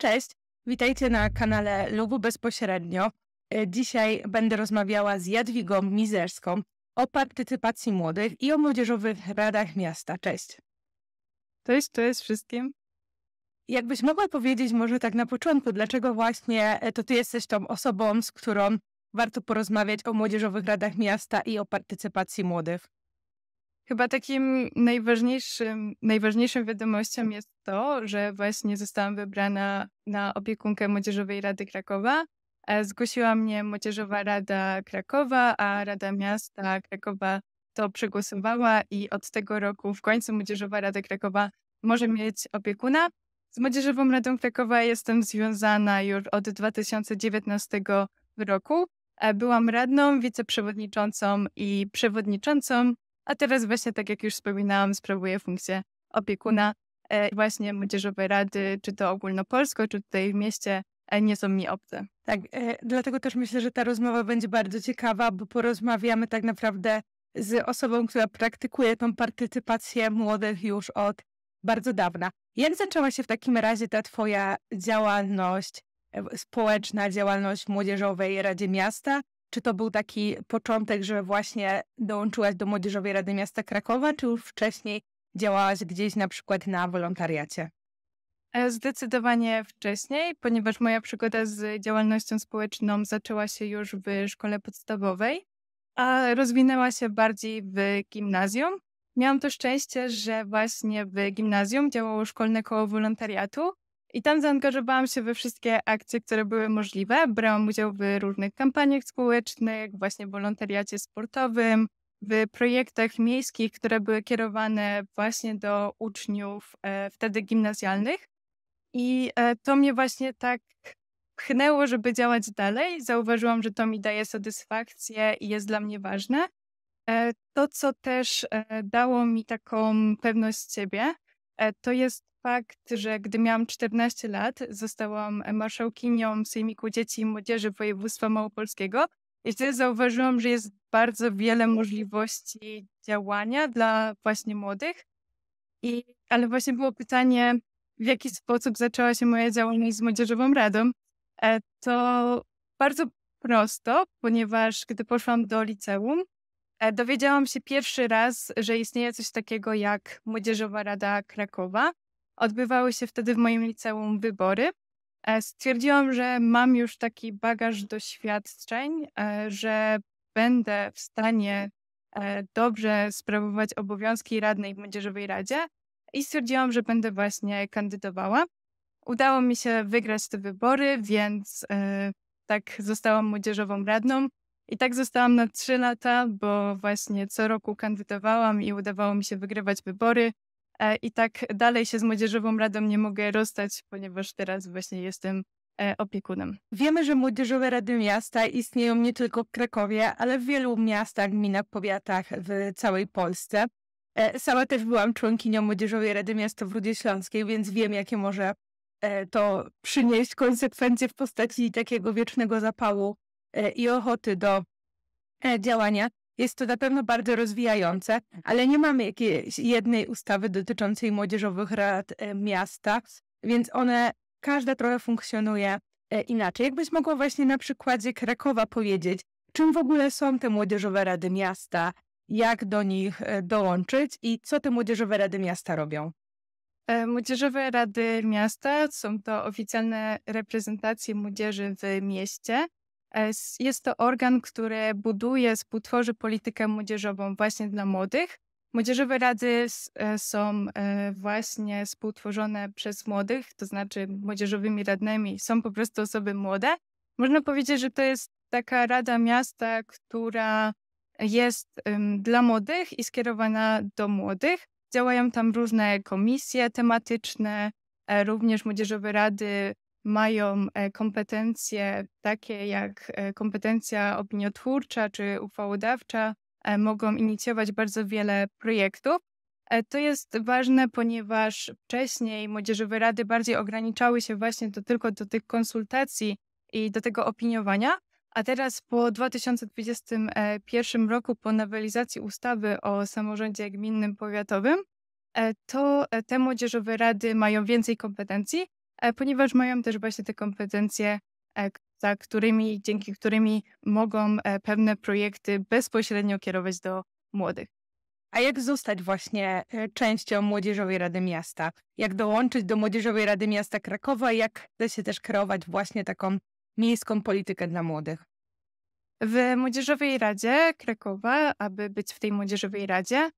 Cześć, witajcie na kanale Lubu Bezpośrednio. E, dzisiaj będę rozmawiała z Jadwigą Mizerską o partycypacji młodych i o młodzieżowych radach miasta. Cześć. Cześć, cześć wszystkim. Jakbyś mogła powiedzieć może tak na początku, dlaczego właśnie e, to ty jesteś tą osobą, z którą warto porozmawiać o młodzieżowych radach miasta i o partycypacji młodych? Chyba takim najważniejszym, najważniejszym wiadomością jest to, że właśnie zostałam wybrana na opiekunkę Młodzieżowej Rady Krakowa. Zgłosiła mnie Młodzieżowa Rada Krakowa, a Rada Miasta Krakowa to przegłosowała i od tego roku w końcu Młodzieżowa Rada Krakowa może mieć opiekuna. Z Młodzieżową Radą Krakowa jestem związana już od 2019 roku. E, byłam radną, wiceprzewodniczącą i przewodniczącą a teraz właśnie, tak jak już wspominałam, sprawuję funkcję opiekuna e, właśnie Młodzieżowej Rady, czy to ogólnopolsko, czy tutaj w mieście, e, nie są mi obce. Tak, e, dlatego też myślę, że ta rozmowa będzie bardzo ciekawa, bo porozmawiamy tak naprawdę z osobą, która praktykuje tą partycypację młodych już od bardzo dawna. Jak zaczęła się w takim razie ta Twoja działalność społeczna, działalność młodzieżowej Radzie Miasta? Czy to był taki początek, że właśnie dołączyłaś do Młodzieżowej Rady Miasta Krakowa, czy już wcześniej działałaś gdzieś na przykład na wolontariacie? E, zdecydowanie wcześniej, ponieważ moja przygoda z działalnością społeczną zaczęła się już w szkole podstawowej, a rozwinęła się bardziej w gimnazjum. Miałam to szczęście, że właśnie w gimnazjum działało szkolne koło wolontariatu, i tam zaangażowałam się we wszystkie akcje, które były możliwe. Brałam udział w różnych kampaniach społecznych, właśnie w wolontariacie sportowym, w projektach miejskich, które były kierowane właśnie do uczniów e, wtedy gimnazjalnych. I e, to mnie właśnie tak pchnęło, żeby działać dalej. Zauważyłam, że to mi daje satysfakcję i jest dla mnie ważne. E, to, co też e, dało mi taką pewność siebie, e, to jest fakt, że gdy miałam 14 lat, zostałam e, marszałkinią Sejmiku Dzieci i Młodzieży Województwa Małopolskiego i wtedy zauważyłam, że jest bardzo wiele możliwości działania dla właśnie młodych. I, ale właśnie było pytanie, w jaki sposób zaczęła się moja działalność z Młodzieżową Radą. E, to bardzo prosto, ponieważ gdy poszłam do liceum, e, dowiedziałam się pierwszy raz, że istnieje coś takiego jak Młodzieżowa Rada Krakowa odbywały się wtedy w moim liceum wybory. E, stwierdziłam, że mam już taki bagaż doświadczeń, e, że będę w stanie e, dobrze sprawować obowiązki radnej w Młodzieżowej Radzie i stwierdziłam, że będę właśnie kandydowała. Udało mi się wygrać te wybory, więc tak zostałam młodzieżową radną. I tak zostałam na trzy lata, bo właśnie co roku kandydowałam i udawało mi się wygrywać wybory. E, I tak dalej się z Młodzieżową Radą nie mogę rozstać, ponieważ teraz właśnie jestem e, opiekunem. Wiemy, że Młodzieżowe Rady Miasta istnieją nie tylko w Krakowie, ale w wielu miastach, gminach, powiatach w całej Polsce. E, sama też byłam członkinią Młodzieżowej Rady Miasta w Rudzie Śląskiej, więc wiem, jakie może to przynieść konsekwencje w postaci takiego wiecznego zapału i ochoty do działania. Jest to na pewno bardzo rozwijające, ale nie mamy jakiejś jednej ustawy dotyczącej młodzieżowych rad e, miasta, więc one, każda trochę funkcjonuje e, inaczej. Jakbyś mogła właśnie na przykładzie Krakowa powiedzieć, czym w ogóle są te młodzieżowe rady miasta, jak do nich e, dołączyć i co te młodzieżowe rady miasta robią? Młodzieżowe Rady Miasta są to oficjalne reprezentacje młodzieży w mieście. Jest to organ, który buduje, współtworzy politykę młodzieżową właśnie dla młodych. Młodzieżowe rady e, są e, właśnie współtworzone przez młodych, to znaczy młodzieżowymi radnymi są po prostu osoby młode. Można powiedzieć, że to jest taka rada miasta, która jest dla młodych i skierowana do młodych. Działają tam różne komisje tematyczne, e, również młodzieżowe rady mają e, kompetencje takie jak e, kompetencja opiniotwórcza czy uchwałodawcza, e, mogą inicjować bardzo wiele projektów. To jest ważne, ponieważ wcześniej młodzieżowe rady bardziej ograniczały się właśnie do, tylko do tych konsultacji i do tego opiniowania, a teraz po 2021 roku, po nowelizacji ustawy o samorządzie gminnym powiatowym, to te młodzieżowe rady mają więcej kompetencji E, ponieważ mają też właśnie te kompetencje, e, za którymi, dzięki którymi mogą e, pewne projekty bezpośrednio kierować do młodych. A jak zostać właśnie częścią Młodzieżowej Rady Miasta? Jak dołączyć do Młodzieżowej Rady Miasta Krakowa? Jak da się też kreować właśnie taką miejską politykę dla młodych? W Młodzieżowej Radzie Krakowa, aby być w tej Młodzieżowej Radzie,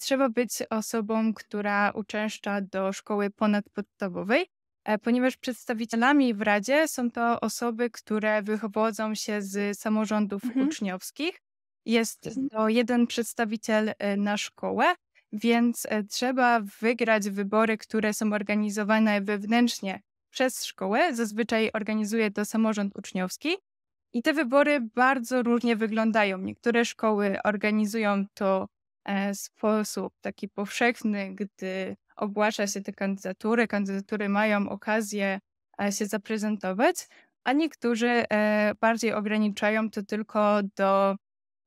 trzeba być osobą, która uczęszcza do szkoły ponadpodstawowej E, ponieważ przedstawicielami w Radzie są to osoby, które wychodzą się z samorządów mhm. uczniowskich. Jest mhm. to jeden przedstawiciel e, na szkołę, więc e, trzeba wygrać wybory, które są organizowane wewnętrznie przez szkołę. Zazwyczaj organizuje to samorząd uczniowski. I te wybory bardzo różnie wyglądają. Niektóre szkoły organizują to w sposób taki powszechny, gdy ogłasza się te kandydatury, kandydatury mają okazję e, się zaprezentować, a niektórzy e, bardziej ograniczają to tylko do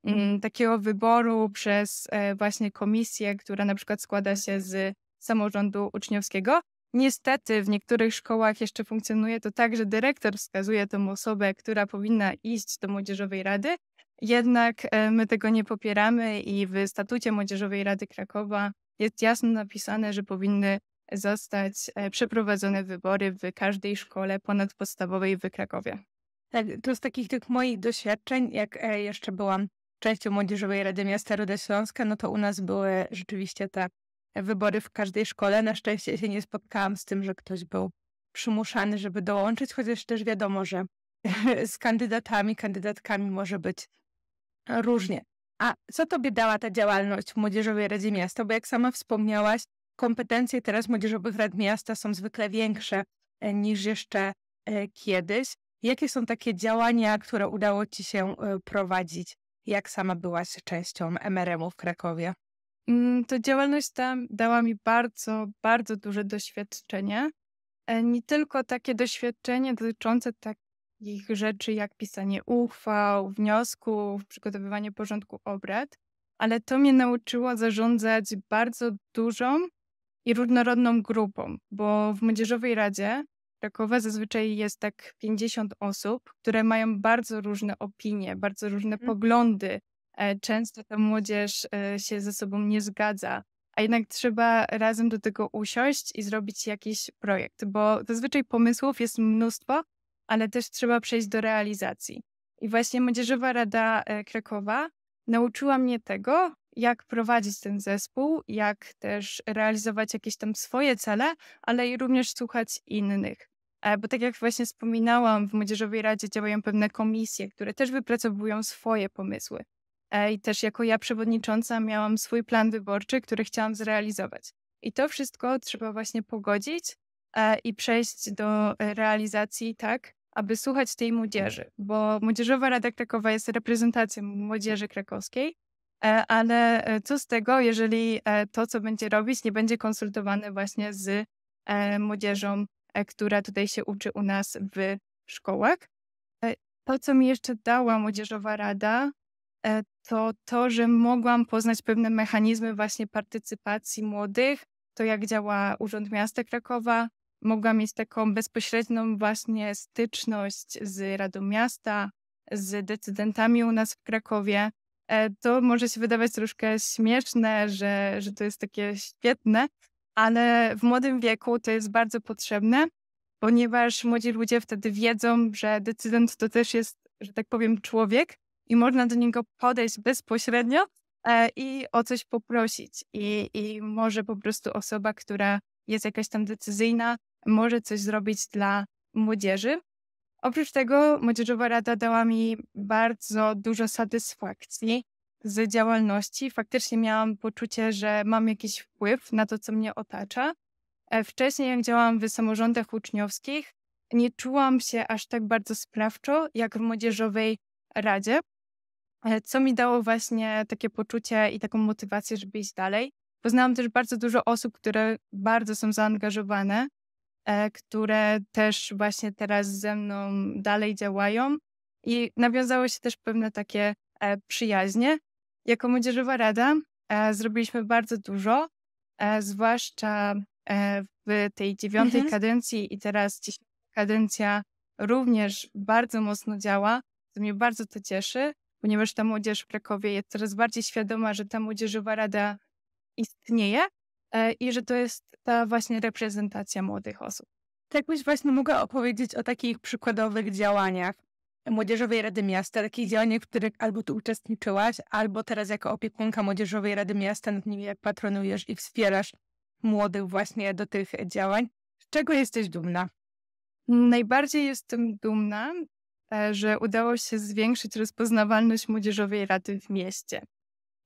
mm, takiego wyboru przez e, właśnie komisję, która na przykład składa się z samorządu uczniowskiego. Niestety w niektórych szkołach jeszcze funkcjonuje to tak, że dyrektor wskazuje tą osobę, która powinna iść do młodzieżowej rady. Jednak my tego nie popieramy i w statucie Młodzieżowej Rady Krakowa jest jasno napisane, że powinny zostać e, przeprowadzone wybory w każdej szkole ponadpodstawowej w Krakowie. Tak, to z takich tych moich doświadczeń, jak e, jeszcze byłam częścią Młodzieżowej Rady Miasta Ruda Śląska, no to u nas były rzeczywiście te wybory w każdej szkole. Na szczęście się nie spotkałam z tym, że ktoś był przymuszany, żeby dołączyć, chociaż też wiadomo, że z kandydatami, kandydatkami może być różnie. A co tobie dała ta działalność w Młodzieżowej Radzie Miasta? Bo jak sama wspomniałaś, kompetencje teraz Młodzieżowych Rad Miasta są zwykle większe e, niż jeszcze e, kiedyś. Jakie są takie działania, które udało ci się e, prowadzić? Jak sama byłaś częścią MRM-u w Krakowie? Mm, to działalność ta dała mi bardzo, bardzo duże doświadczenie. Nie tylko takie doświadczenie dotyczące tak takich rzeczy jak pisanie uchwał, wniosków, przygotowywanie porządku obrad, ale to mnie nauczyło zarządzać bardzo dużą i różnorodną grupą, bo w Młodzieżowej Radzie Krakowa zazwyczaj jest tak 50 osób, które mają bardzo różne opinie, bardzo różne mm. poglądy. E, często ta młodzież e, się ze sobą nie zgadza, a jednak trzeba razem do tego usiąść i zrobić jakiś projekt, bo zazwyczaj pomysłów jest mnóstwo, ale też trzeba przejść do realizacji. I właśnie Młodzieżowa Rada e, Krakowa nauczyła mnie tego, jak prowadzić ten zespół, jak też realizować jakieś tam swoje cele, ale i również słuchać innych. E, bo tak jak właśnie wspominałam, w Młodzieżowej Radzie działają pewne komisje, które też wypracowują swoje pomysły. E, I też jako ja przewodnicząca miałam swój plan wyborczy, który chciałam zrealizować. I to wszystko trzeba właśnie pogodzić i przejść do realizacji tak, aby słuchać tej młodzieży, mhm. bo Młodzieżowa Rada Krakowa jest reprezentacją młodzieży krakowskiej, e, ale e, co z tego, jeżeli e, to, co będzie robić, nie będzie konsultowane właśnie z młodzieżą, która tutaj się uczy u nas w szkołach. To, co mi jeszcze dała Młodzieżowa Rada, to to, że mogłam poznać pewne mechanizmy właśnie partycypacji młodych, to jak działa Urząd Miasta Krakowa, mogła mieć taką bezpośrednią właśnie styczność z Radą Miasta, z decydentami u nas w Krakowie. E, to może się wydawać troszkę śmieszne, że, że to jest takie świetne, ale w młodym wieku to jest bardzo potrzebne, ponieważ młodzi ludzie wtedy wiedzą, że decydent to też jest, że tak powiem, człowiek i można do niego podejść bezpośrednio e, i o coś poprosić. I, i może po prostu osoba, która jest jakaś tam decyzyjna, może coś zrobić dla młodzieży. Oprócz tego Młodzieżowa Rada dała mi bardzo dużo satysfakcji z działalności. Faktycznie miałam poczucie, że mam jakiś wpływ na to, co mnie otacza. E, wcześniej, jak działałam w samorządach uczniowskich, nie czułam się aż tak bardzo sprawczo, jak w Młodzieżowej Radzie, e, co mi dało właśnie takie poczucie i taką motywację, żeby iść dalej. Poznałam też bardzo dużo osób, które bardzo są zaangażowane E, które też właśnie teraz ze mną dalej działają. I nawiązało się też pewne takie e, przyjaźnie. Jako Młodzieżowa Rada e, zrobiliśmy bardzo dużo, zwłaszcza w tej dziewiątej mhm. kadencji i teraz dziesiąta kadencja również bardzo mocno działa. To mnie bardzo to cieszy, ponieważ ta młodzież w Krakowie jest coraz bardziej świadoma, że ta Młodzieżowa Rada istnieje E, i że to jest ta właśnie reprezentacja młodych osób. Tak byś właśnie mogła opowiedzieć o takich przykładowych działaniach Młodzieżowej Rady Miasta, takich działaniach, w których albo tu uczestniczyłaś, albo teraz jako opiekunka Młodzieżowej Rady Miasta nad nimi jak patronujesz i wspierasz młodych właśnie do tych działań. Z czego jesteś dumna? Najbardziej jestem dumna, e, że udało się zwiększyć rozpoznawalność Młodzieżowej Rady w mieście.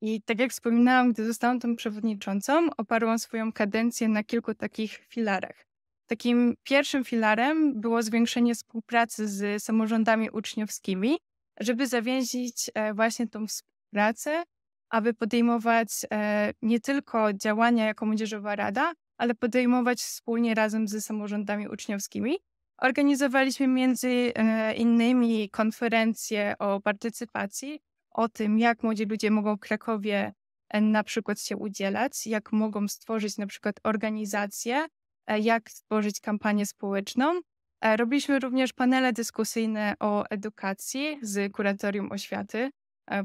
I tak jak wspominałam, gdy zostałam tą przewodniczącą, oparłam swoją kadencję na kilku takich filarach. Takim pierwszym filarem było zwiększenie współpracy z samorządami uczniowskimi, żeby zawięzić e, właśnie tą współpracę, aby podejmować e, nie tylko działania jako Młodzieżowa Rada, ale podejmować wspólnie razem z samorządami uczniowskimi. Organizowaliśmy między e, innymi konferencje o partycypacji, o tym, jak młodzi ludzie mogą w Krakowie e, na przykład się udzielać, jak mogą stworzyć na przykład organizację, e, jak stworzyć kampanię społeczną. E, robiliśmy również panele dyskusyjne o edukacji z kuratorium oświaty,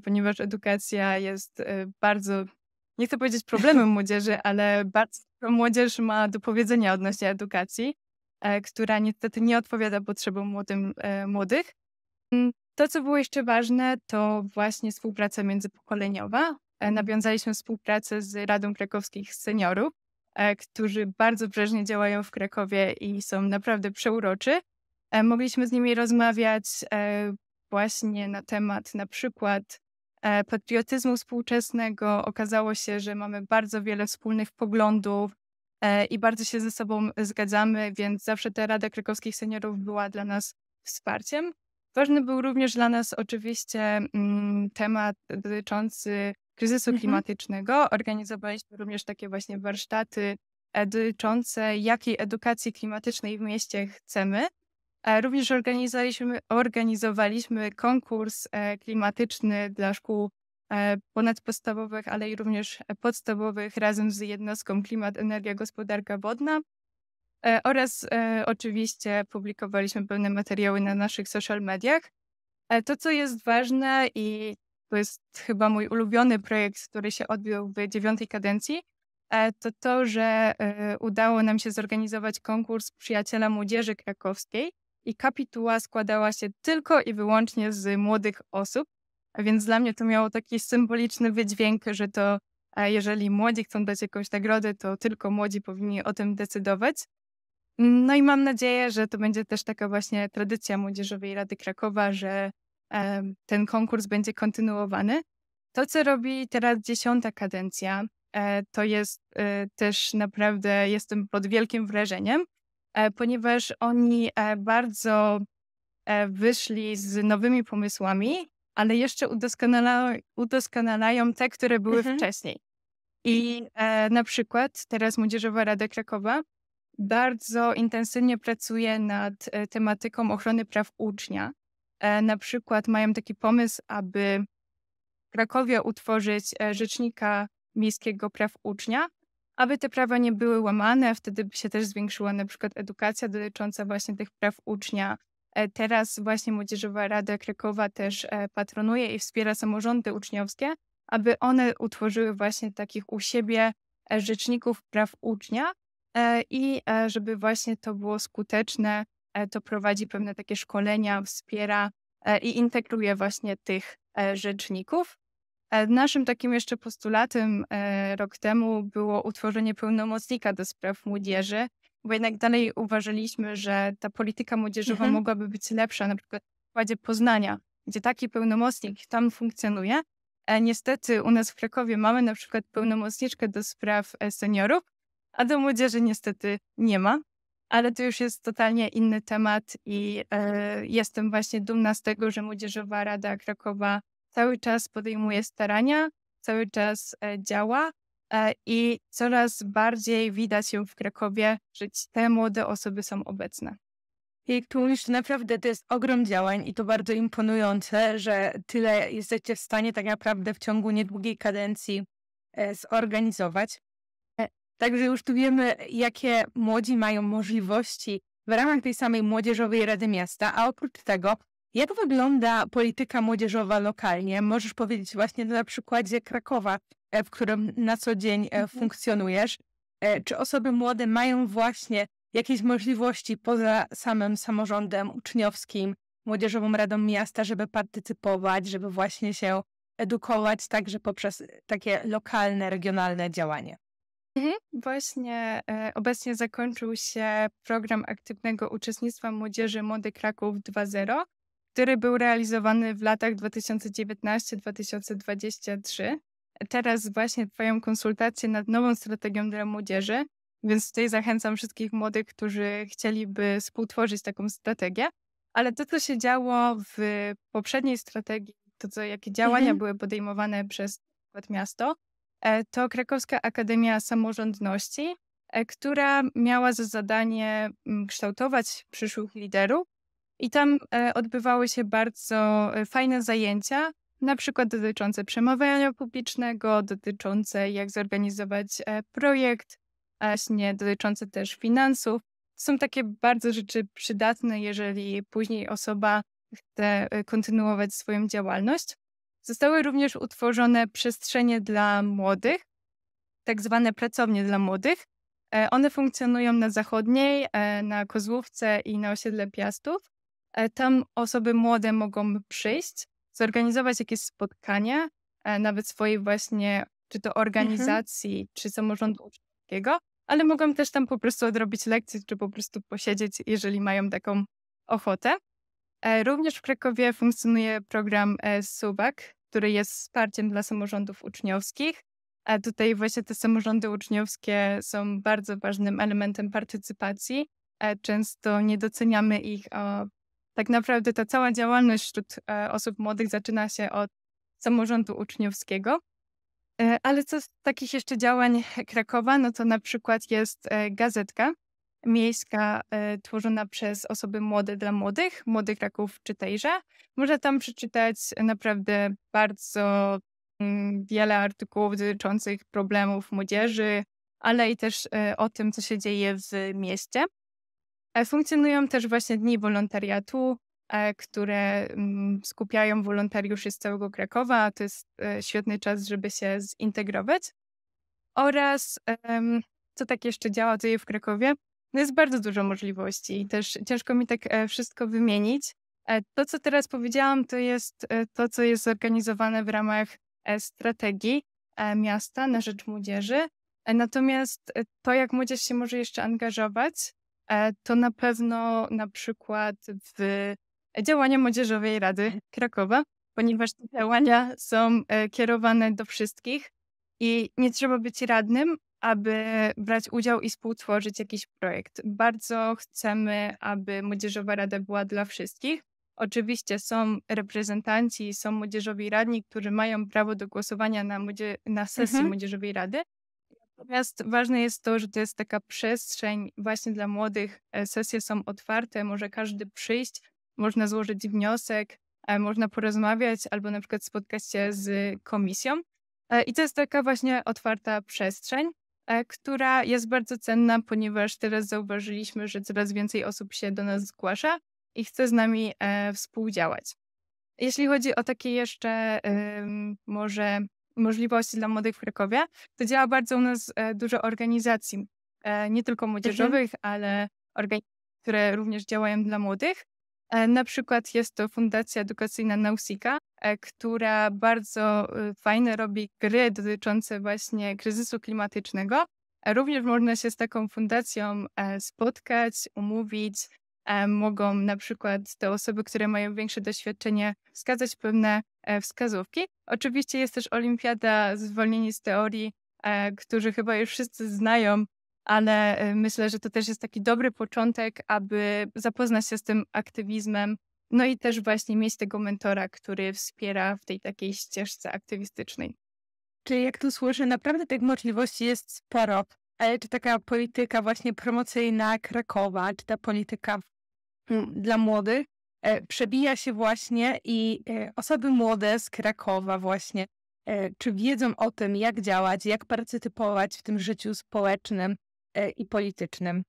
ponieważ edukacja jest bardzo, nie chcę powiedzieć problemem młodzieży, ale bardzo młodzież ma do powiedzenia odnośnie edukacji, która niestety nie odpowiada potrzebom młodym, młodych. To, co było jeszcze ważne, to właśnie współpraca międzypokoleniowa. E, mhm. Nawiązaliśmy współpracę z Radą Krakowskich Seniorów, e, którzy bardzo prężnie działają w Krakowie i są naprawdę przeuroczy. E, mogliśmy z nimi rozmawiać właśnie na temat na przykład patriotyzmu współczesnego. Okazało się, że mamy bardzo wiele wspólnych poglądów i bardzo się ze sobą zgadzamy, więc zawsze ta Rada Krakowskich Seniorów była dla nas wsparciem. Ważny był również dla nas oczywiście mm, temat dotyczący kryzysu mhm. klimatycznego. Organizowaliśmy również takie właśnie warsztaty e, dotyczące, jakiej edukacji klimatycznej w mieście chcemy. E, również organizowaliśmy, organizowaliśmy konkurs e, klimatyczny dla szkół ponadpodstawowych, ale i również podstawowych razem z jednostką Klimat, Energia, Gospodarka Wodna. E, oraz e, oczywiście publikowaliśmy pewne materiały na naszych social mediach. E, to, co jest ważne i to jest chyba mój ulubiony projekt, który się odbył w dziewiątej kadencji, to to, że udało nam się zorganizować konkurs Przyjaciela Młodzieży Krakowskiej i kapituła składała się tylko i wyłącznie z młodych osób, więc dla mnie to miało taki symboliczny wydźwięk, że to jeżeli młodzi chcą dać jakąś nagrodę, to tylko młodzi powinni o tym decydować. No i mam nadzieję, że to będzie też taka właśnie tradycja Młodzieżowej Rady Krakowa, że ten konkurs będzie kontynuowany. To, co robi teraz dziesiąta kadencja, e, to jest e, też naprawdę, jestem pod wielkim wrażeniem, e, ponieważ oni bardzo wyszli z nowymi pomysłami, ale jeszcze udoskonala, udoskonalają te, które były mhm. wcześniej. I na przykład teraz Młodzieżowa Rada Krakowa bardzo intensywnie pracuje nad e, tematyką ochrony praw ucznia. E, na przykład mają taki pomysł, aby w Krakowie utworzyć e, rzecznika miejskiego praw ucznia, aby te prawa nie były łamane, wtedy by się też zwiększyła na przykład edukacja dotycząca właśnie tych praw ucznia. Teraz właśnie Młodzieżowa Rada Krakowa też patronuje i wspiera samorządy uczniowskie, aby one utworzyły właśnie takich u siebie rzeczników praw ucznia, E, i e, żeby właśnie to było skuteczne, e, to prowadzi pewne takie szkolenia, wspiera i integruje właśnie tych rzeczników. Naszym takim jeszcze postulatem rok temu było utworzenie pełnomocnika do spraw młodzieży, bo jednak dalej uważaliśmy, że ta polityka młodzieżowa mhm. mogłaby być lepsza, na przykład w przykładzie Poznania, gdzie taki pełnomocnik tam funkcjonuje. Niestety u nas w Krakowie mamy na przykład pełnomocniczkę do spraw seniorów, a do młodzieży niestety nie ma. Ale to już jest totalnie inny temat i e, jestem właśnie dumna z tego, że Młodzieżowa Rada Krakowa cały czas podejmuje starania, cały czas e, działa e, i coraz bardziej widać ją w Krakowie, że te młode osoby są obecne. Jak tu mówisz, to naprawdę to jest ogrom działań i to bardzo imponujące, że tyle jesteście w stanie tak naprawdę w ciągu niedługiej kadencji e, zorganizować. Także już tu wiemy, jakie młodzi mają możliwości w ramach tej samej Młodzieżowej Rady Miasta, a oprócz tego, jak wygląda polityka młodzieżowa lokalnie? Możesz powiedzieć właśnie na przykładzie Krakowa, e, w którym na co dzień e, mhm. funkcjonujesz. E, czy osoby młode mają właśnie jakieś możliwości poza samym samorządem uczniowskim, Młodzieżową Radą Miasta, żeby partycypować, żeby właśnie się edukować także poprzez takie lokalne, regionalne działanie? Mhm. Właśnie e, obecnie zakończył się program aktywnego uczestnictwa młodzieży Młody Kraków 2.0, który był realizowany w latach 2019-2023. Teraz właśnie Twoją konsultację nad nową strategią dla młodzieży, więc tutaj zachęcam wszystkich młodych, którzy chcieliby współtworzyć taką strategię. Ale to, co się działo w poprzedniej strategii, to, co, jakie działania mhm. były podejmowane przez miasto, E, to Krakowska Akademia Samorządności, e, która miała za zadanie mm, kształtować przyszłych liderów. I tam e, odbywały się bardzo fajne zajęcia, na przykład dotyczące przemawiania publicznego, dotyczące jak zorganizować projekt, właśnie dotyczące też finansów. To są takie bardzo rzeczy przydatne, jeżeli później osoba chce kontynuować swoją działalność. Zostały również utworzone przestrzenie dla młodych, tak zwane pracownie dla młodych. E, one funkcjonują na zachodniej, e, na Kozłówce i na osiedle Piastów. E, tam osoby młode mogą przyjść, zorganizować jakieś spotkania, nawet swojej właśnie, czy to mhm. organizacji, mhm. czy samorządu uczniowskiego, ale mogą też tam po prostu odrobić lekcje, czy po prostu posiedzieć, jeżeli mają taką ochotę. Również w Krakowie funkcjonuje program SUBAK, który jest wsparciem dla samorządów uczniowskich. A tutaj właśnie te samorządy uczniowskie są bardzo ważnym elementem partycypacji. Często nie doceniamy ich. Tak naprawdę ta cała działalność wśród e, osób młodych zaczyna się od samorządu uczniowskiego. E, ale co z takich jeszcze działań Krakowa, no to na przykład jest e, gazetka, miejska e, tworzona przez osoby młode dla młodych, młodych raków czytejże. Można tam przeczytać naprawdę bardzo mm, wiele artykułów dotyczących problemów młodzieży, ale i też e, o tym, co się dzieje w mieście. E, funkcjonują też właśnie dni wolontariatu, które mm, skupiają wolontariuszy z całego Krakowa. To jest świetny czas, żeby się zintegrować. Oraz co tak jeszcze działa, dzieje w Krakowie? No jest bardzo dużo możliwości i też ciężko mi tak e, wszystko wymienić. E, to, co teraz powiedziałam, to jest e, to, co jest zorganizowane w ramach strategii miasta na rzecz młodzieży. Natomiast to, jak młodzież się może jeszcze angażować, to na pewno na przykład w działania Młodzieżowej Rady Krakowa, ponieważ te działania są kierowane do wszystkich i nie trzeba być radnym, aby brać udział i współtworzyć jakiś projekt. Bardzo chcemy, aby Młodzieżowa Rada była dla wszystkich. Oczywiście są reprezentanci, są młodzieżowi radni, którzy mają prawo do głosowania na, młodzie- na sesji mhm. Młodzieżowej Rady. Natomiast ważne jest to, że to jest taka przestrzeń właśnie dla młodych. E, sesje są otwarte, może każdy przyjść, można złożyć wniosek, e, można porozmawiać albo na przykład spotkać się z komisją. E, I to jest taka właśnie otwarta przestrzeń. E, która jest bardzo cenna, ponieważ teraz zauważyliśmy, że coraz więcej osób się do nas zgłasza i chce z nami e, współdziałać. Jeśli chodzi o takie jeszcze może możliwości dla młodych w Krakowie, to działa bardzo u nas e, dużo organizacji, nie tylko mhm. młodzieżowych, mhm. ale organizacji, które również działają dla młodych. Na przykład jest to Fundacja Edukacyjna Nausika, E, która bardzo y, fajne robi gry dotyczące właśnie kryzysu klimatycznego. E, również można się z taką fundacją e, spotkać, umówić. Mogą na przykład te osoby, które mają większe doświadczenie, wskazać pewne wskazówki. Oczywiście jest też olimpiada zwolnieni z teorii, którzy chyba już wszyscy znają, ale myślę, że to też jest taki dobry początek, aby zapoznać się z tym aktywizmem no i też właśnie mieć tego mentora, który wspiera w tej takiej ścieżce aktywistycznej. Czyli jak tu słyszę, naprawdę tych możliwości jest sporo. Ale czy taka polityka właśnie promocyjna Krakowa, czy ta polityka mm, dla młodych e, przebija się właśnie i e, osoby młode z Krakowa właśnie, e, czy wiedzą o tym, jak działać, jak partycypować w tym życiu społecznym i politycznym?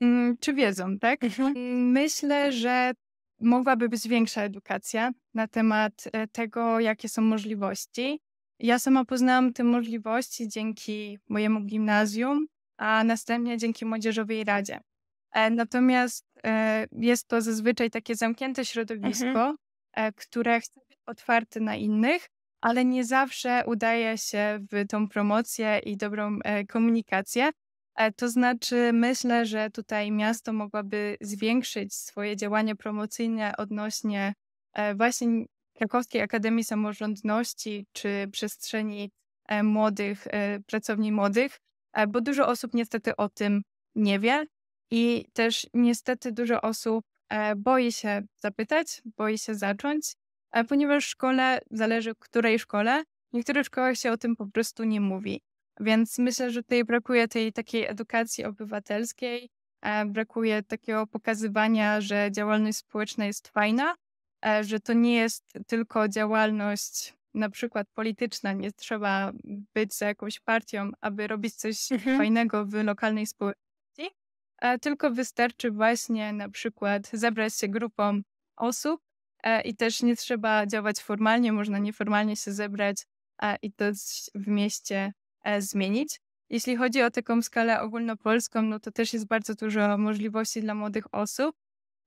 Mm, czy wiedzą, tak? Mhm. Mm, myślę, że mogłaby być większa edukacja na temat e, tego, jakie są możliwości. Ja sama poznałam te możliwości dzięki mojemu gimnazjum, a następnie dzięki Młodzieżowej Radzie. E, natomiast e, jest to zazwyczaj takie zamknięte mhm. środowisko, mhm. które chce być otwarte na innych, ale nie zawsze udaje się w tą promocję i dobrą komunikację E, to znaczy, myślę, że tutaj miasto mogłaby zwiększyć swoje działania promocyjne odnośnie e, właśnie Krakowskiej Akademii Samorządności czy przestrzeni e, młodych, pracowni młodych, bo dużo osób niestety o tym nie wie i też niestety dużo osób boi się zapytać, boi się zacząć, ponieważ w szkole, zależy której szkole, w niektórych szkołach się o tym po prostu nie mówi. Więc myślę, że tutaj brakuje tej takiej edukacji obywatelskiej, e, brakuje takiego pokazywania, że działalność społeczna jest fajna, e, że to nie jest tylko działalność na przykład polityczna, nie trzeba być za jakąś partią, aby robić coś mhm. fajnego w lokalnej społeczności, e, tylko wystarczy właśnie na przykład zebrać się grupą osób i też nie trzeba działać formalnie, można nieformalnie się zebrać i to w mieście E, zmienić. Jeśli chodzi o taką skalę ogólnopolską, no to też jest bardzo dużo możliwości dla młodych osób.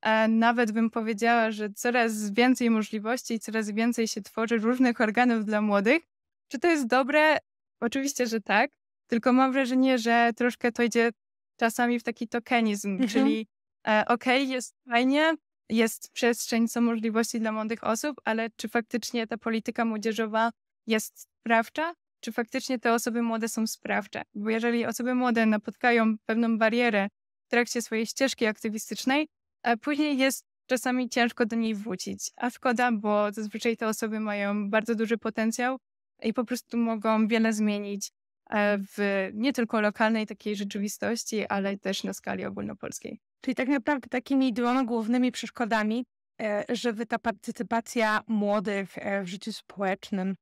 E, nawet bym powiedziała, że coraz więcej możliwości i coraz więcej się tworzy różnych organów dla młodych. Czy to jest dobre? Oczywiście, że tak. Tylko mam wrażenie, że troszkę to idzie czasami w taki tokenizm, mhm. czyli e, okej, okay, jest fajnie, jest przestrzeń, są możliwości dla młodych osób, ale czy faktycznie ta polityka młodzieżowa jest sprawcza? czy faktycznie te osoby młode są sprawcze. Bo jeżeli osoby młode napotkają pewną barierę w trakcie swojej ścieżki aktywistycznej, a później jest czasami ciężko do niej wrócić. A szkoda, bo zazwyczaj te osoby mają bardzo duży potencjał i po prostu mogą wiele zmienić e, w nie tylko lokalnej takiej rzeczywistości, ale też na skali ogólnopolskiej. Czyli tak naprawdę takimi dwoma głównymi przeszkodami, e, żeby ta partycypacja młodych e, w życiu społecznym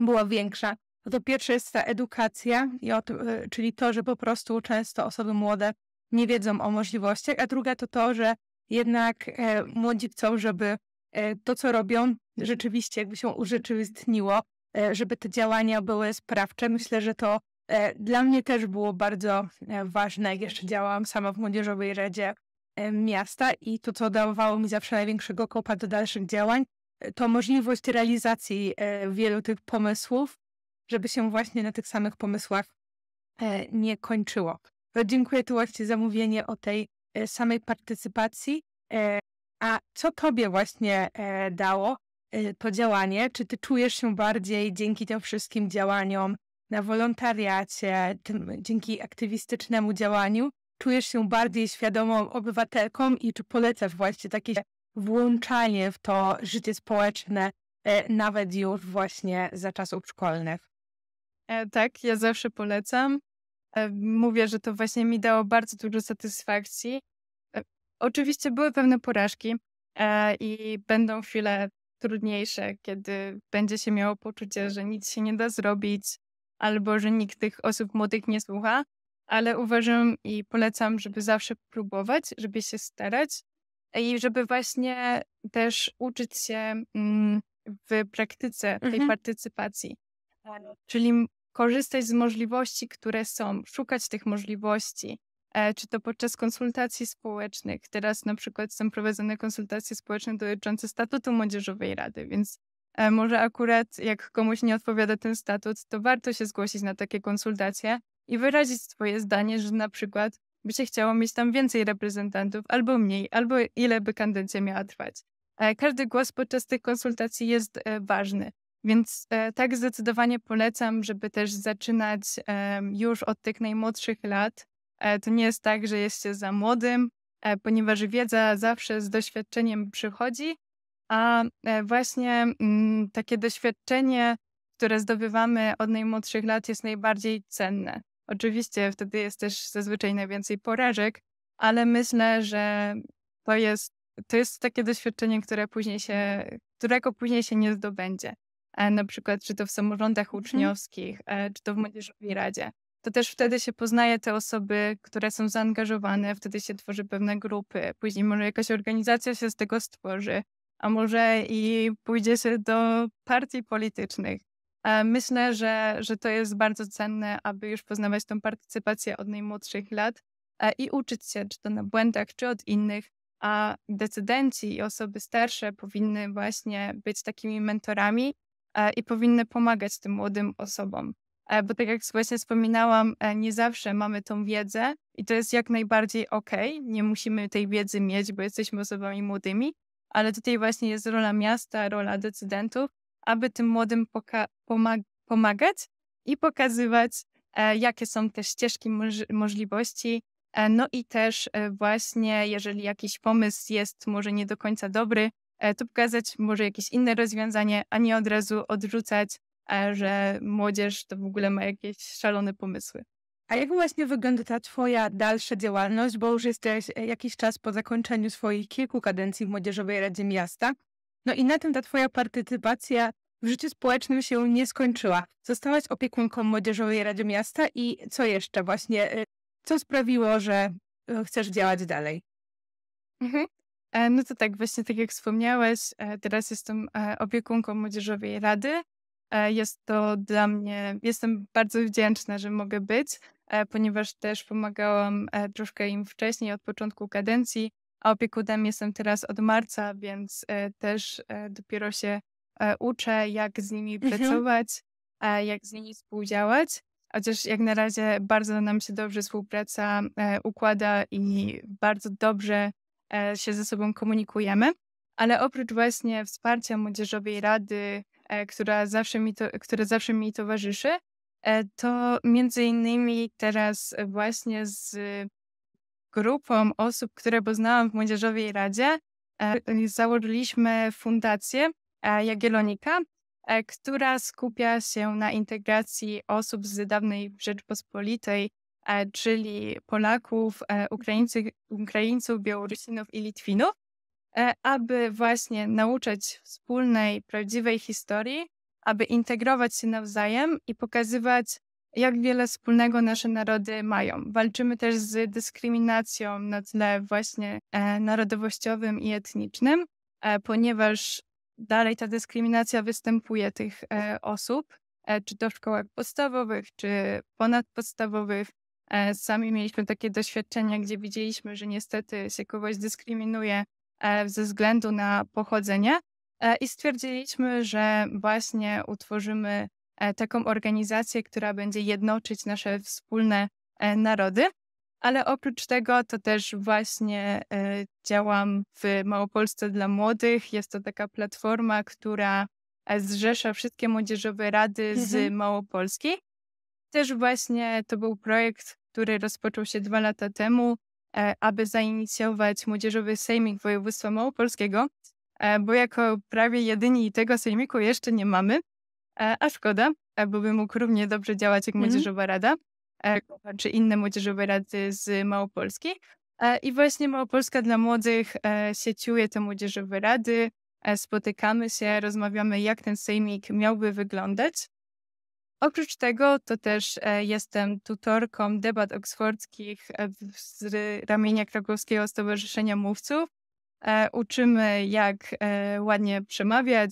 była większa, no to pierwsze jest ta edukacja, e, czyli to, że po prostu często osoby młode nie wiedzą o możliwościach, a druga to to, że jednak e, młodzi chcą, żeby e, to, co robią, rzeczywiście jakby się urzeczywistniło, żeby te działania były sprawcze. Myślę, że to dla mnie też było bardzo ważne, jak jeszcze działałam sama w Młodzieżowej Radzie Miasta i to, co dawało mi zawsze największego kopa do dalszych działań, to możliwość realizacji wielu tych pomysłów żeby się właśnie na tych samych pomysłach e, nie kończyło. E, dziękuję tu właśnie za mówienie o tej e, samej partycypacji. A co tobie właśnie dało to działanie? Czy ty czujesz się bardziej dzięki tym wszystkim działaniom na wolontariacie, tym, dzięki aktywistycznemu działaniu, czujesz się bardziej świadomą obywatelką i czy polecasz właśnie takie włączanie w to życie społeczne, nawet już właśnie za czasów szkolnych? E, tak, ja zawsze polecam. E, mówię, że to właśnie mi dało bardzo dużo satysfakcji. E, oczywiście były pewne porażki i będą chwile trudniejsze, kiedy będzie się miało poczucie, że nic się nie da zrobić albo że nikt tych osób młodych nie słucha, ale uważam i polecam, żeby zawsze próbować, żeby się starać i żeby właśnie też uczyć się mm, w praktyce tej mhm. partycypacji. Czyli korzystać z możliwości, które są, szukać tych możliwości, e, czy to podczas konsultacji społecznych. Teraz na przykład są prowadzone konsultacje społeczne dotyczące statutu Młodzieżowej Rady, więc e, może akurat jak komuś nie odpowiada ten statut, to warto się zgłosić na takie konsultacje i wyrazić swoje zdanie, że na przykład by się chciało mieć tam więcej reprezentantów, albo mniej, albo ile by kandydacja miała trwać. E, każdy głos podczas tych konsultacji jest ważny. Więc e, tak zdecydowanie polecam, żeby też zaczynać już od tych najmłodszych lat. E, to nie jest tak, że jesteś za młodym, e, ponieważ wiedza zawsze z doświadczeniem przychodzi, a właśnie mm, takie doświadczenie, które zdobywamy od najmłodszych lat, jest najbardziej cenne. Oczywiście wtedy jest też zazwyczaj najwięcej porażek, ale myślę, że to jest, to jest takie doświadczenie, które później się, którego później się nie zdobędzie. E, na przykład czy to w samorządach mhm. uczniowskich, e, czy to w Młodzieżowej Radzie. To też wtedy się poznaje te osoby, które są zaangażowane, wtedy się tworzy pewne grupy, później może jakaś organizacja się z tego stworzy, a może i pójdzie się do partii politycznych. E, myślę, że, że to jest bardzo cenne, aby już poznawać tą partycypację od najmłodszych lat i uczyć się, czy to na błędach, czy od innych, a decydenci i osoby starsze powinny właśnie być takimi mentorami E, i powinny pomagać tym młodym osobom. E, bo tak jak właśnie wspominałam, e, nie zawsze mamy tą wiedzę i to jest jak najbardziej ok. Nie musimy tej wiedzy mieć, bo jesteśmy osobami młodymi, ale tutaj właśnie jest rola miasta, rola decydentów, aby tym młodym pomag pomagać i pokazywać, jakie są te ścieżki moż możliwości. No i też właśnie, jeżeli jakiś pomysł jest może nie do końca dobry, E, to pokazać może jakieś inne rozwiązanie, a nie od razu odrzucać, e, że młodzież to w ogóle ma jakieś szalone pomysły. A jak właśnie wygląda ta Twoja dalsza działalność, bo już jesteś e, jakiś czas po zakończeniu swoich kilku kadencji w Młodzieżowej Radzie Miasta? No i na tym ta Twoja partycypacja w życiu społecznym się nie skończyła. Zostałaś opiekunką Młodzieżowej Radzie Miasta i co jeszcze właśnie, co sprawiło, że chcesz działać dalej? Mhm. E, no to tak, właśnie tak jak wspomniałeś, e, teraz jestem e, opiekunką Młodzieżowej Rady. Jest to dla mnie, jestem bardzo wdzięczna, że mogę być, ponieważ też pomagałam troszkę im wcześniej, od początku kadencji, a opiekunem jestem teraz od marca, więc też dopiero się uczę, jak z nimi mhm. pracować, jak z nimi współdziałać. Chociaż jak na razie bardzo nam się dobrze współpraca układa i bardzo dobrze E, się ze sobą komunikujemy. Ale oprócz właśnie wsparcia Młodzieżowej Rady, e, która zawsze mi to, które zawsze mi towarzyszy, e, to między innymi teraz właśnie z grupą osób, które poznałam w Młodzieżowej Radzie, założyliśmy fundację Jagiellonika, która skupia się na integracji osób z dawnej Rzeczpospolitej E, czyli Polaków, e, Ukraińcy, Ukraińców, Białorusinów i Litwinów, e, aby właśnie nauczać wspólnej, prawdziwej historii, aby integrować się nawzajem i pokazywać, jak wiele wspólnego nasze narody mają. Walczymy też z dyskryminacją na tle właśnie narodowościowym i etnicznym, ponieważ dalej ta dyskryminacja występuje tych osób, czy to w szkołach podstawowych, czy ponadpodstawowych, E, sami mieliśmy takie doświadczenia, gdzie widzieliśmy, że niestety się kogoś dyskryminuje e, ze względu na pochodzenie e, i stwierdziliśmy, że właśnie utworzymy taką organizację, która będzie jednoczyć nasze wspólne narody. Ale oprócz tego to też właśnie działam w Małopolsce dla Młodych. Jest to taka platforma, która zrzesza wszystkie młodzieżowe rady z mhm. Małopolski. Też właśnie to był projekt, który rozpoczął się dwa lata temu, e, aby zainicjować Młodzieżowy Sejmik Województwa Małopolskiego, e, bo jako prawie jedyni tego sejmiku jeszcze nie mamy, e, a szkoda, bo by mógł równie dobrze działać jak mhm. Młodzieżowa Rada czy inne młodzieżowe rady z Małopolski. I właśnie Małopolska dla Młodych sieciuje te młodzieżowe rady, spotykamy się, rozmawiamy, jak ten sejmik miałby wyglądać. Oprócz tego to też e, jestem tutorką debat oksfordzkich e, z ramienia Krakowskiego Stowarzyszenia Mówców. E, uczymy, jak ładnie przemawiać,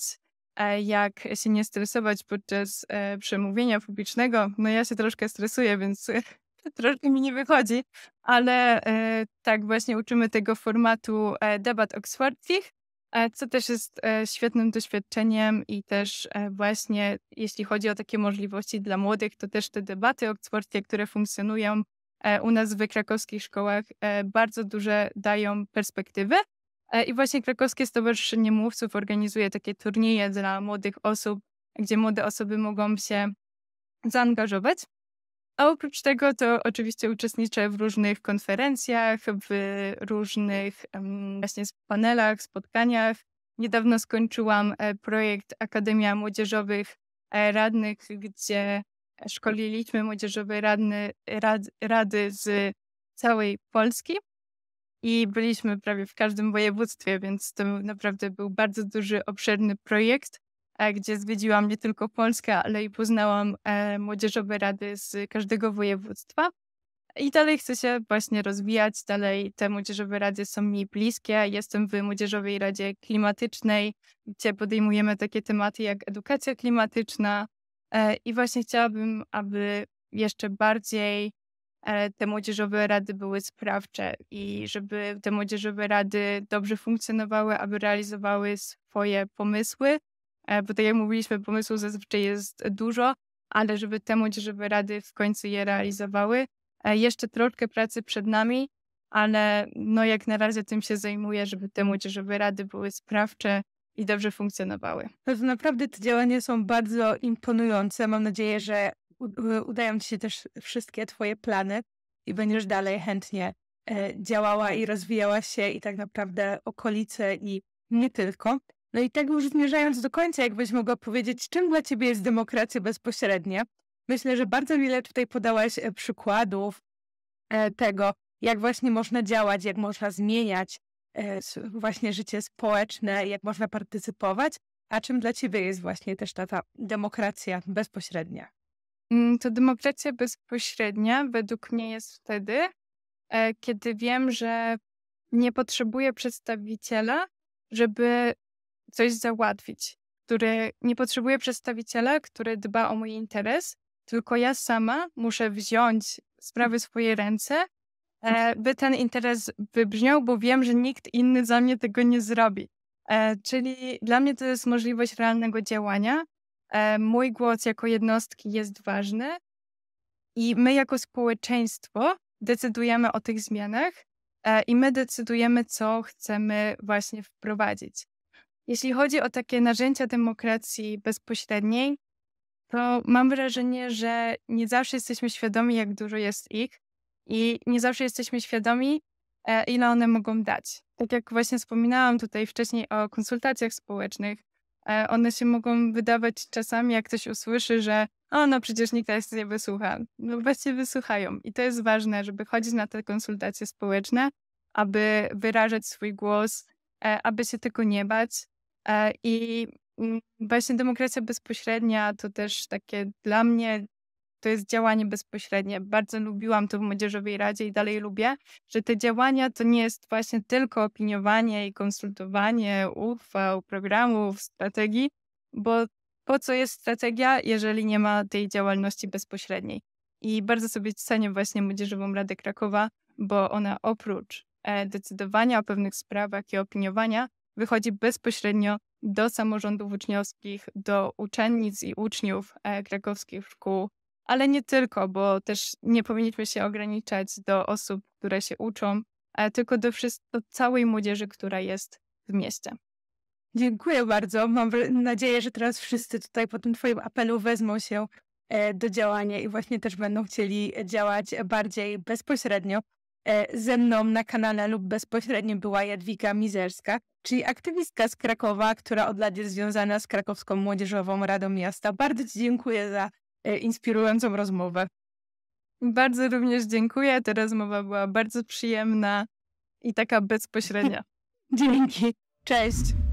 jak się nie stresować podczas przemówienia publicznego. No ja się troszkę stresuję, więc troszkę mi nie wychodzi, ale tak właśnie uczymy tego formatu debat oksfordzkich. E, co też jest e, świetnym doświadczeniem i też e, właśnie jeśli chodzi o takie możliwości dla młodych, to też te debaty oksfordzkie, które funkcjonują u nas w krakowskich szkołach, bardzo duże dają perspektywy I właśnie Krakowskie Stowarzyszenie Mówców organizuje takie turnieje dla młodych osób, gdzie młode osoby mogą się zaangażować. A oprócz tego to oczywiście uczestniczę w różnych konferencjach, w różnych właśnie panelach, spotkaniach. Niedawno skończyłam e, projekt Akademia Młodzieżowych e, Radnych, gdzie szkoliliśmy młodzieżowe radny, rad, rady z całej Polski i byliśmy prawie w każdym województwie, więc to naprawdę był bardzo duży, obszerny projekt, E, gdzie zwiedziłam nie tylko Polskę, ale i poznałam e, młodzieżowe rady z każdego województwa. I dalej chcę się właśnie rozwijać, dalej te młodzieżowe rady są mi bliskie. Jestem w Młodzieżowej Radzie Klimatycznej, gdzie podejmujemy takie tematy jak edukacja klimatyczna. E, I właśnie chciałabym, aby jeszcze bardziej te młodzieżowe rady były sprawcze i żeby te młodzieżowe rady dobrze funkcjonowały, aby realizowały swoje pomysły, E, bo tak jak mówiliśmy, pomysłów zazwyczaj jest dużo, ale żeby te młodzieżowe rady w końcu je realizowały. E, jeszcze troszkę pracy przed nami, ale no jak na razie tym się zajmuję, żeby te młodzieżowe rady były sprawcze i dobrze funkcjonowały. No to naprawdę te działania są bardzo imponujące. Mam nadzieję, że udają Ci się też wszystkie Twoje plany i będziesz dalej chętnie e, działała i rozwijała się i tak naprawdę okolice i nie tylko. No i tak już zmierzając do końca, jakbyś mogła powiedzieć, czym dla ciebie jest demokracja bezpośrednia? Myślę, że bardzo wiele tutaj podałaś e, przykładów e, tego, jak właśnie można działać, jak można zmieniać e, właśnie życie społeczne, jak można partycypować. A czym dla ciebie jest właśnie też ta, ta demokracja bezpośrednia? Mm, to demokracja bezpośrednia według mnie jest wtedy, kiedy wiem, że nie potrzebuję przedstawiciela, żeby coś załatwić, który nie potrzebuje przedstawiciela, który dba o mój interes, tylko ja sama muszę wziąć sprawy w swoje ręce, e, by ten interes wybrzmiał, bo wiem, że nikt inny za mnie tego nie zrobi. E, czyli dla mnie to jest możliwość realnego działania. E, mój głos jako jednostki jest ważny i my jako społeczeństwo decydujemy o tych zmianach i my decydujemy, co chcemy właśnie wprowadzić. Jeśli chodzi o takie narzędzia demokracji bezpośredniej, to mam wrażenie, że nie zawsze jesteśmy świadomi, jak dużo jest ich i nie zawsze jesteśmy świadomi, e, ile one mogą dać. Tak jak właśnie wspominałam tutaj wcześniej o konsultacjach społecznych, e, one się mogą wydawać czasami, jak ktoś usłyszy, że o, no przecież nikt nas nie wysłucha. No właśnie wysłuchają. I to jest ważne, żeby chodzić na te konsultacje społeczne, aby wyrażać swój głos, e, aby się tego nie bać, E, I właśnie mm, demokracja bezpośrednia to też takie dla mnie to jest działanie bezpośrednie. Bardzo lubiłam to w Młodzieżowej Radzie i dalej lubię, że te działania to nie jest właśnie tylko opiniowanie i konsultowanie uchwał, programów, strategii, bo po co jest strategia, jeżeli nie ma tej działalności bezpośredniej? I bardzo sobie cenię właśnie Młodzieżową Radę Krakowa, bo ona oprócz e, decydowania o pewnych sprawach i opiniowania, wychodzi bezpośrednio do samorządów uczniowskich, do uczennic i uczniów krakowskich e, szkół, ale nie tylko, bo też nie powinniśmy się ograniczać do osób, które się uczą, e, tylko do, do całej młodzieży, która jest w mieście. Dziękuję bardzo. Mam nadzieję, że teraz wszyscy tutaj po tym Twoim apelu wezmą się e, do działania i właśnie też będą chcieli działać bardziej bezpośrednio. E, ze mną na kanale lub bezpośrednio była Jadwiga Mizerska, czyli aktywistka z Krakowa, która od lat jest związana z Krakowską Młodzieżową Radą Miasta. Bardzo Ci dziękuję za e, inspirującą rozmowę. Bardzo również dziękuję. Ta rozmowa była bardzo przyjemna i taka bezpośrednia. Dzięki. Cześć.